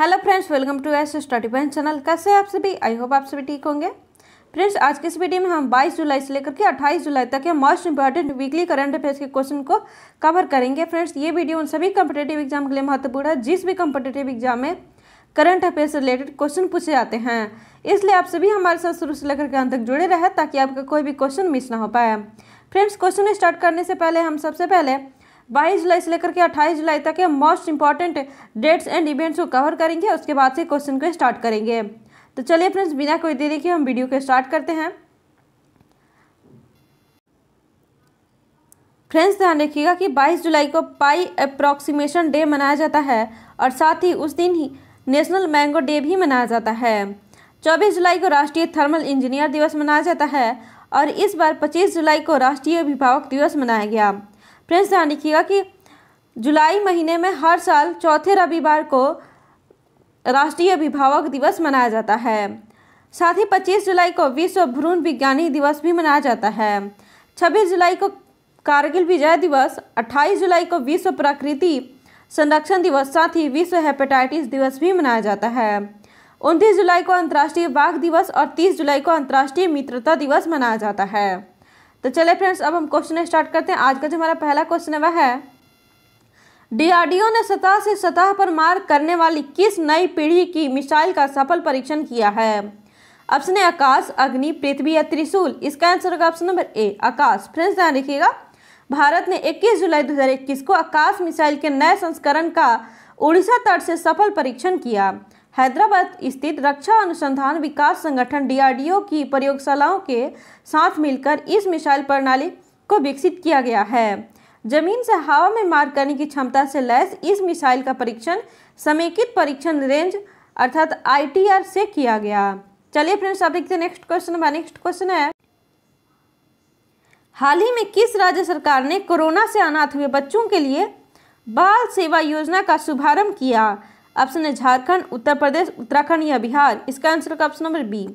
hello friends welcome to S study point channel कैसे आप सभी आई होप आप सभी ठीक होंगे फ्रेंड्स आज के इस वीडियो में हम 22 जुलाई से लेकर के 28 जुलाई तक के most important weekly current affairs के क्वेश्चन को कवर करेंगे फ्रेंड्स ये वीडियो उन सभी कम्पिटेटिव एग्जाम के लिए महत्वपूर्ण है जिस भी कम्पिटेटिव एग्जाम में करंट अफेयर्स से रिलेटेड क्वेश्चन पूछे जाते हैं इसलिए आप सभी हमारे साथ शुरू से लेकर के अंत तक जुड़े रहें ताकि आपका कोई भी क्वेश्चन मिस ना हो पाए फ्रेंड्स क्वेश्चन स्टार्ट करने से पहले हम सबसे पहले 22 जुलाई से लेकर के 28 जुलाई तक के most important dates and events को कवर करेंगे उसके बाद से क्वेश्चन को स्टार्ट करेंगे तो चलिए फ्रेंड्स बिना कोई देरी के हम वीडियो को स्टार्ट करते हैं फ्रेंड्स ध्यान रखिएगा कि 22 जुलाई को पाई अप्रॉक्सीमेशन डे मनाया जाता है और साथ ही उस दिन ही नेशनल मैंगो डे भी मनाया जाता है 24 जुलाई को राष्ट्रीय थर्मल इंजीनियर दिवस मनाया जाता है और इस बार 25 जुलाई को राष्ट्रीय अभिभावक दिवस मनाया गया फ्रेंड्स ध्यान रखिएगा कि जुलाई महीने में हर साल चौथे रविवार को राष्ट्रीय अभिभावक दिवस मनाया जाता है साथ ही 25 जुलाई को विश्व भ्रूण विज्ञानी दिवस भी मनाया जाता है 26 जुलाई को कारगिल विजय दिवस 28 जुलाई को विश्व प्रकृति संरक्षण दिवस साथ ही विश्व हेपेटाइटिस दिवस भी मनाया जाता है उनतीस जुलाई को अंतर्राष्ट्रीय बाघ दिवस और तीस जुलाई को अंतर्राष्ट्रीय मित्रता दिवस मनाया जाता है तो चले फ्रेंड्स अब हम क्वेश्चन स्टार्ट करते हैं आज का जो हमारा पहला क्वेश्चन है वह है डीआरडीओ ने सतह से सतह पर मार करने वाली किस नई पीढ़ी की मिसाइल का सफल परीक्षण किया है ऑप्शन ए आकाश अग्नि पृथ्वी या त्रिशूल इसका आंसर होगा option number A Akash friends ध्यान रखिएगा भारत ने 21 जुलाई 2021 को आकाश मिसाइल के नए संस्करण का उड़ीसा तट से सफल परीक्षण किया हैदराबाद स्थित रक्षा अनुसंधान विकास संगठन डीआरडीओ की प्रयोगशालाओं के साथ मिलकर इस मिसाइल प्रणाली को विकसित किया गया है जमीन से हवा में मार करने की क्षमता से लैस इस मिसाइल का परीक्षण समेकित परीक्षण रेंज अर्थात आईटीआर से किया गया चलिए फ्रेंड्स आप देखते हैं नेक्स्ट क्वेश्चन हमारा नेक्स्ट क्वेश्चन है हाल ही में किस राज्य सरकार ने कोरोना से अनाथ हुए बच्चों के लिए बाल सेवा योजना का शुभारंभ किया ऑप्शन है झारखंड उत्तर प्रदेश उत्तराखंड या बिहार इसका आंसर होगा option number B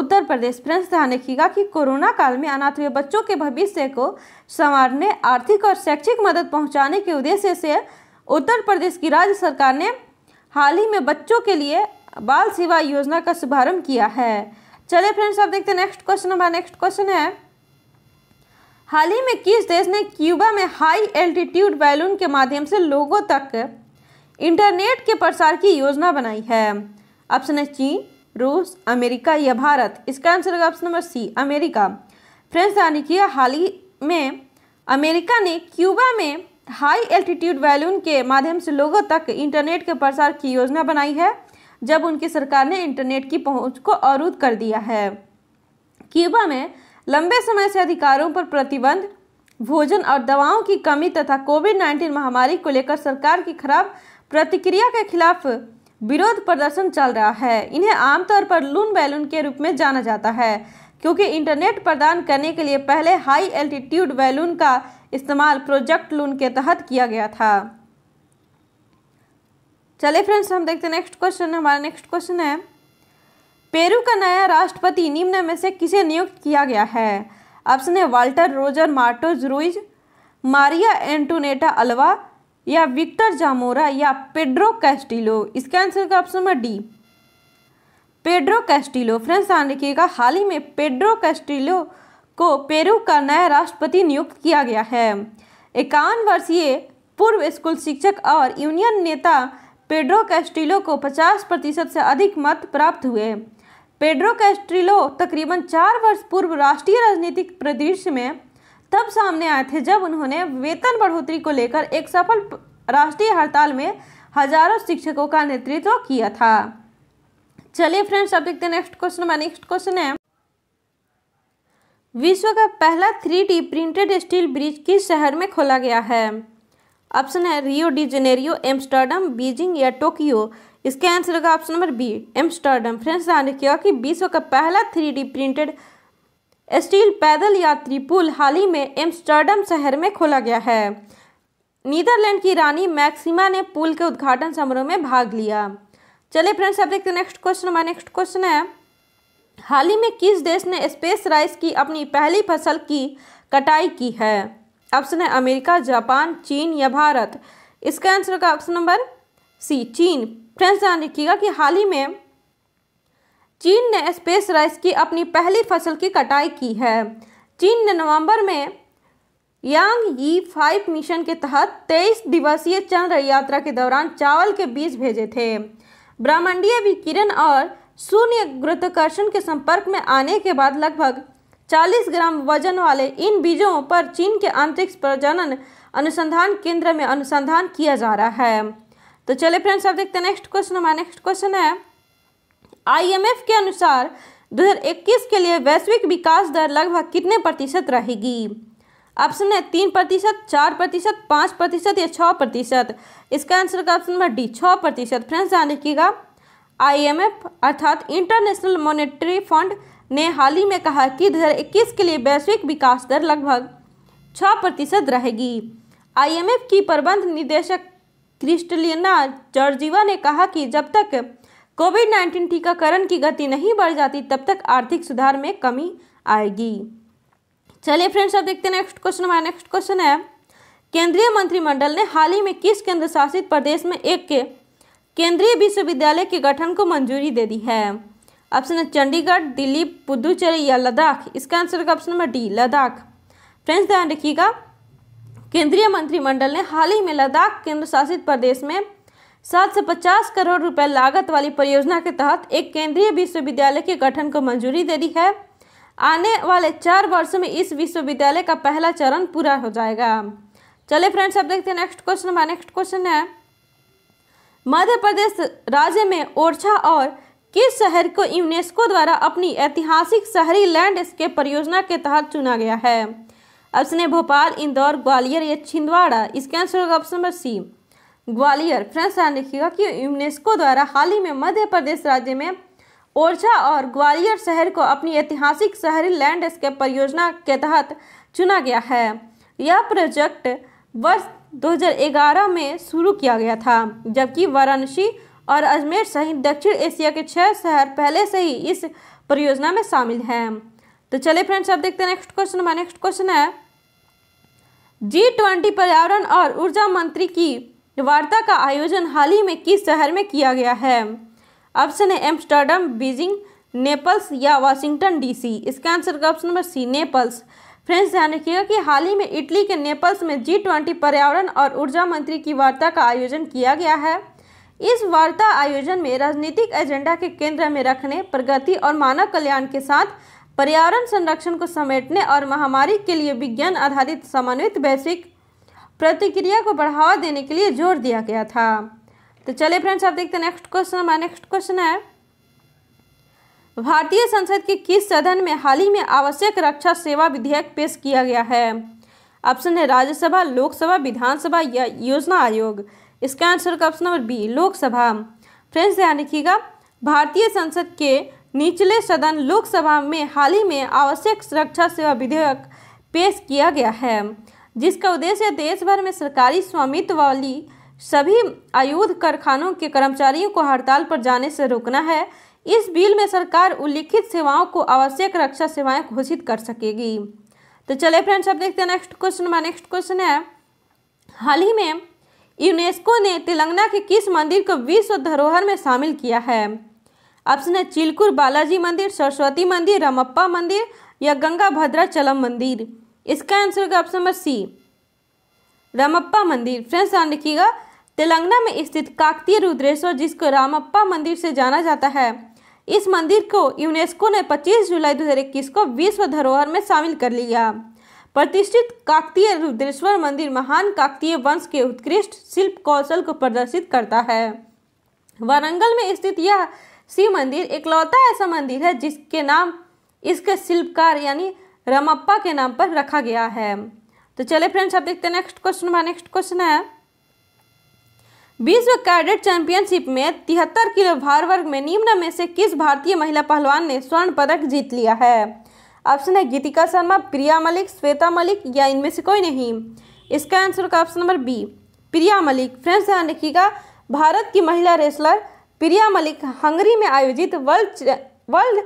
Uttar Pradesh friends ध्यान रखिएगा कि कोरोना काल में अनाथ हुए बच्चों के भविष्य को संवारने आर्थिक और शैक्षिक मदद पहुंचाने के उद्देश्य से उत्तर प्रदेश की राज्य सरकार ने हाल ही में बच्चों के लिए बाल सेवा योजना का शुभारंभ किया है चले फ्रेंड्स आप देखते हैं नेक्स्ट क्वेश्चन हमारा नेक्स्ट क्वेश्चन है हाल ही में किस देश ने क्यूबा में हाई एल्टीट्यूड बैलून के माध्यम से लोगों तक इंटरनेट के प्रसार की योजना बनाई है ऑप्शन है चीन रूस अमेरिका या भारत इसका आंसर होगा option number C America friends यानी कि हाल ही में अमेरिका ने क्यूबा में हाई एल्टीट्यूड वैल्यून के माध्यम से लोगों तक इंटरनेट के प्रसार की योजना बनाई है जब उनकी सरकार ने इंटरनेट की पहुंच को अवरुद्ध कर दिया है क्यूबा में लंबे समय से अधिकारों पर प्रतिबंध भोजन और दवाओं की कमी तथा कोविड 19 महामारी को लेकर सरकार की खराब प्रतिक्रिया के खिलाफ विरोध प्रदर्शन चल रहा है इन्हें आमतौर पर लून बैलून के रूप में जाना जाता है क्योंकि इंटरनेट प्रदान करने के लिए पहले हाई एल्टीट्यूड बैलून का इस्तेमाल प्रोजेक्ट लून के तहत किया गया था चलिए फ्रेंड्स हम देखते हैं नेक्स्ट क्वेश्चन हमारा नेक्स्ट क्वेश्चन है पेरू का नया राष्ट्रपति निम्न में से किसे नियुक्त किया गया है ऑप्शन है Walter Roger Martos Ruiz Maria Antonieta Alva या विक्टर जामोरा या पेड्रो कैस्टिलो इसका आंसर का option number D Pedro Castillo friends ध्यान रखिएगा हाल ही में पेड्रो कैस्टिलो को पेरू का नया राष्ट्रपति नियुक्त किया गया है इक्यावन वर्षीय पूर्व स्कूल शिक्षक और यूनियन नेता पेड्रो कैस्टिलो को 50 प्रतिशत से अधिक मत प्राप्त हुए पेड्रो कैस्टिलो तकरीबन चार वर्ष पूर्व राष्ट्रीय राजनीतिक परिदृश्य में तब सामने आए थे जब उन्होंने वेतन बढ़ोतरी को लेकर एक सफल राष्ट्रीय हड़ताल में हजारों शिक्षकों का नेतृत्व किया था चलिए फ्रेंड्स अब देखते हैं नेक्स्ट क्वेश्चन हमारा नेक्स्ट क्वेश्चन है विश्व का पहला थ्री प्रिंटेड स्टील ब्रिज किस शहर में खोला गया है ऑप्शन है Rio de Janeiro Amsterdam Beijing या टोक्यो इसके आंसर होगा option number B Amsterdam friends ध्यान रखिएगा कि विश्व का पहला थ्री प्रिंटेड स्टील पैदल यात्री पुल हाल ही में एम्स्टर्डम शहर में खोला गया है नीदरलैंड की रानी मैक्सिमा ने पुल के उद्घाटन समारोह में भाग लिया चलिए फ्रेंड्स अब देखते हैं नेक्स्ट क्वेश्चन हमारा नेक्स्ट क्वेश्चन है हाल ही में किस देश ने स्पेस राइस की अपनी पहली फसल की कटाई की है ऑप्शन है अमेरिका जापान चीन या भारत इसका आंसर होगा ऑप्शन नंबर सी चीन फ्रेंड्स ध्यान रखिएगा कि हाल ही में चीन ने स्पेस राइस की अपनी पहली फसल की कटाई की है चीन ने नवंबर में यांग यी फाइव मिशन के तहत 23 दिवसीय चंद्र यात्रा के दौरान चावल के बीज भेजे थे ब्रह्मांडीय विकिरण और शून्य गुरुत्वाकर्षण के संपर्क में आने के बाद लगभग 40 ग्राम वजन वाले इन बीजों पर चीन के अंतरिक्ष प्रजनन अनुसंधान केंद्र में अनुसंधान किया जा रहा है तो चलिए फ्रेंड्स अब देखते हैं नेक्स्ट क्वेश्चन हमारा नेक्स्ट क्वेश्चन है आईएमएफ के अनुसार 2021 के लिए वैश्विक विकास दर लगभग कितने प्रतिशत रहेगी ऑप्शन है तीन प्रतिशत चार प्रतिशत पाँच प्रतिशत या छः प्रतिशत इसका आंसर का ऑप्शन नंबर डी छः प्रतिशत फ्रेंड्स ध्यान रखिएगा आईएमएफ अर्थात इंटरनेशनल मॉनेटरी फंड ने हाल ही में कहा कि 2021 के लिए वैश्विक विकास दर लगभग छः प्रतिशत रहेगी आईएमएफ की प्रबंध निदेशक क्रिस्टलिना जॉर्जिवा ने कहा कि जब तक कोविड नाइन्टीन टीकाकरण की गति नहीं बढ़ जाती तब तक आर्थिक सुधार में कमी आएगी चलिए फ्रेंड्स अब देखते हैं नेक्स्ट क्वेश्चन हमारा नेक्स्ट क्वेश्चन है केंद्रीय मंत्रिमंडल ने हाल ही में किस केंद्र शासित प्रदेश में एक के केंद्रीय विश्वविद्यालय के गठन को मंजूरी दे दी है ऑप्शन है चंडीगढ़ दिल्ली पुदुचेरी या लद्दाख इसका आंसर का option number D Ladakh friends ध्यान रखिएगा केंद्रीय मंत्रिमंडल ने हाल ही में लद्दाख केंद्र शासित प्रदेश में सात सौ पचास करोड़ रुपए लागत वाली परियोजना के तहत एक केंद्रीय विश्वविद्यालय के गठन को मंजूरी दे दी है आने वाले चार वर्षों में इस विश्वविद्यालय का पहला चरण पूरा हो जाएगा चले फ्रेंड्स अब देखते हैं नेक्स्ट क्वेश्चन हमारा नेक्स्ट क्वेश्चन है मध्य प्रदेश राज्य में ओरछा और किस शहर को यूनेस्को द्वारा अपनी ऐतिहासिक शहरी लैंडस्केप परियोजना के तहत चुना गया है ऑप्शन है भोपाल इंदौर ग्वालियर या छिंदवाड़ा इसके आंसर होगा option number C Gwalior friends ध्यान रखिएगा कि यूनेस्को द्वारा हाल ही में मध्य प्रदेश राज्य में ओरछा और ग्वालियर शहर को अपनी ऐतिहासिक शहरी लैंडस्केप परियोजना के तहत चुना गया है यह प्रोजेक्ट वर्ष 2011 में शुरू किया गया था जबकि वाराणसी और अजमेर सहित दक्षिण एशिया के छह शहर पहले से ही इस परियोजना में शामिल हैं तो चले फ्रेंड्स अब देखते हैं नेक्स्ट क्वेश्चन हमारा नेक्स्ट क्वेश्चन है जी ट्वेंटी पर्यावरण और ऊर्जा मंत्री की वार्ता का आयोजन हाल ही में किस शहर में किया गया है ऑप्शन है एम्स्टर्डम बीजिंग नेपल्स या वाशिंगटन डीसी इसका आंसर का option number C Naples friends ध्यान रखिएगा कि हाल ही में इटली के नेपल्स में जी ट्वेंटी पर्यावरण और ऊर्जा मंत्री की वार्ता का आयोजन किया गया है इस वार्ता आयोजन में राजनीतिक एजेंडा के केंद्र में रखने प्रगति और मानव कल्याण के साथ पर्यावरण संरक्षण को समेटने और महामारी के लिए विज्ञान आधारित समन्वित वैश्विक प्रतिक्रिया को बढ़ावा देने के लिए जोर दिया गया था तो चले फ्रेंड्स आप देखते हैं नेक्स्ट क्वेश्चन हमारा नेक्स्ट क्वेश्चन है भारतीय संसद के किस सदन में हाल ही में आवश्यक रक्षा सेवा विधेयक पेश किया गया है ऑप्शन है राज्यसभा लोकसभा विधानसभा या योजना आयोग इसका आंसर का option number B Lok Sabha friends ध्यान रखिएगा भारतीय संसद के निचले सदन लोकसभा में हाल ही में आवश्यक रक्षा सेवा विधेयक पेश किया गया है जिसका उद्देश्य देश भर में सरकारी स्वामित्व वाली सभी आयुध कारखानों के कर्मचारियों को हड़ताल पर जाने से रोकना है इस बिल में सरकार उल्लिखित सेवाओं को आवश्यक रक्षा सेवाएं घोषित कर सकेगी तो चले फ्रेंड्स अब देखते हैं नेक्स्ट क्वेश्चन हमारा नेक्स्ट क्वेश्चन है हाल ही में यूनेस्को ने तेलंगाना के किस मंदिर को विश्व धरोहर में शामिल किया है ऑप्शन है चिलकुर बालाजी मंदिर सरस्वती मंदिर रमप्पा मंदिर या गंगा भद्रा चलम मंदिर इसका आंसर होगा ऑप्शन नंबर सी रामप्पा मंदिर फ्रेंड्स ध्यान रखिएगा तेलंगाना में स्थित काकतीय रुद्रेश्वर जिसको रामप्पा मंदिर से जाना जाता है इस मंदिर को यूनेस्को ने 25 जुलाई 2021 को विश्व धरोहर में शामिल कर लिया प्रतिष्ठित काकतीय रुद्रेश्वर मंदिर महान काकतीय वंश के उत्कृष्ट शिल्प कौशल को प्रदर्शित करता है वारंगल में स्थित यह शिव मंदिर इकलौता ऐसा मंदिर है जिसके नाम इसके शिल्पकार यानी रमप्पा के नाम पर रखा गया है तो चले फ्रेंड्स अब देखते हैं नेक्स्ट क्वेश्चन हमारा नेक्स्ट क्वेश्चन है विश्व कैडेट चैंपियनशिप में तिहत्तर किलो भार वर्ग में निम्न में से किस भारतीय महिला पहलवान ने स्वर्ण पदक जीत लिया है ऑप्शन है गीतिका शर्मा प्रिया मलिक श्वेता मलिक या इनमें से कोई नहीं इसका आंसर होगा option number B Priya Malik friends ध्यान रखिएगा भारत की महिला रेसलर प्रिया मलिक हंगरी में आयोजित वर्ल्ड वर्ल्ड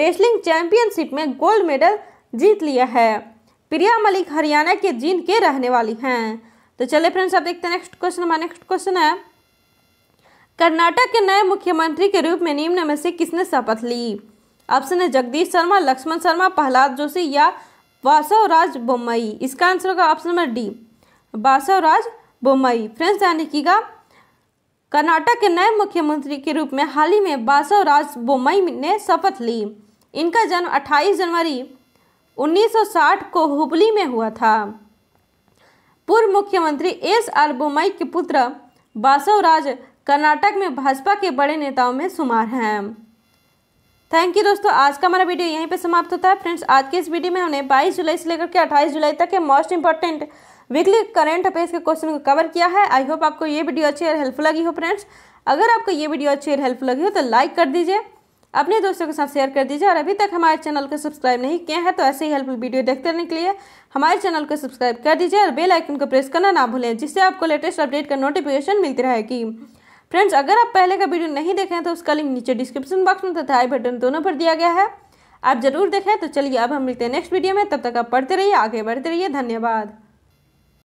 रेसलिंग चैंपियनशिप में गोल्ड मेडल जीत लिया है प्रिया मलिक हरियाणा के जींद के रहने वाली हैं तो चले फ्रेंड्स आप देखते हैं नेक्स्ट क्वेश्चन हमारा नेक्स्ट क्वेश्चन है कर्नाटक के नए मुख्यमंत्री के रूप में निम्न में से किसने शपथ ली ऑप्शन है जगदीश शर्मा लक्ष्मण शर्मा प्रहलाद जोशी या बासवराज बोम्बई इसका आंसर होगा option number D Basavaraj Bommai friends यानी कि कर्नाटक के नए मुख्यमंत्री के रूप में हाल ही में बासवराज बोम्बई ने शपथ ली इनका जन्म 28 जनवरी 1960 को हुबली में हुआ था पूर्व मुख्यमंत्री एस आर बोमई के पुत्र बासवराज कर्नाटक में भाजपा के बड़े नेताओं में शुमार हैं थैंक यू दोस्तों आज का हमारा वीडियो यहीं पे समाप्त होता है फ्रेंड्स आज के इस वीडियो में हमने 22 जुलाई से लेकर के 28 जुलाई तक के most important weekly current affairs के क्वेश्चन को कवर किया है आई होप आपको ये वीडियो अच्छी और हेल्पफुल लगी हो फ्रेंड्स अगर आपको ये वीडियो अच्छी और हेल्पफुल लगी हो तो लाइक कर दीजिए अपने दोस्तों के साथ शेयर कर दीजिए और अभी तक हमारे चैनल को सब्सक्राइब नहीं किया है तो ऐसे ही हेल्पफुल वीडियो देखते रहने के लिए हमारे चैनल को सब्सक्राइब कर दीजिए और बेल आइकन को प्रेस करना ना भूलें जिससे आपको लेटेस्ट अपडेट का नोटिफिकेशन मिलती रहेगी फ्रेंड्स अगर आप पहले का वीडियो नहीं देखे हैं तो उसका लिंक नीचे डिस्क्रिप्शन बॉक्स में तथा आई बटन दोनों पर दिया गया है आप जरूर देखें तो चलिए अब हम मिलते हैं नेक्स्ट वीडियो में तब तक आप पढ़ते रहिए आगे बढ़ते रहिए धन्यवाद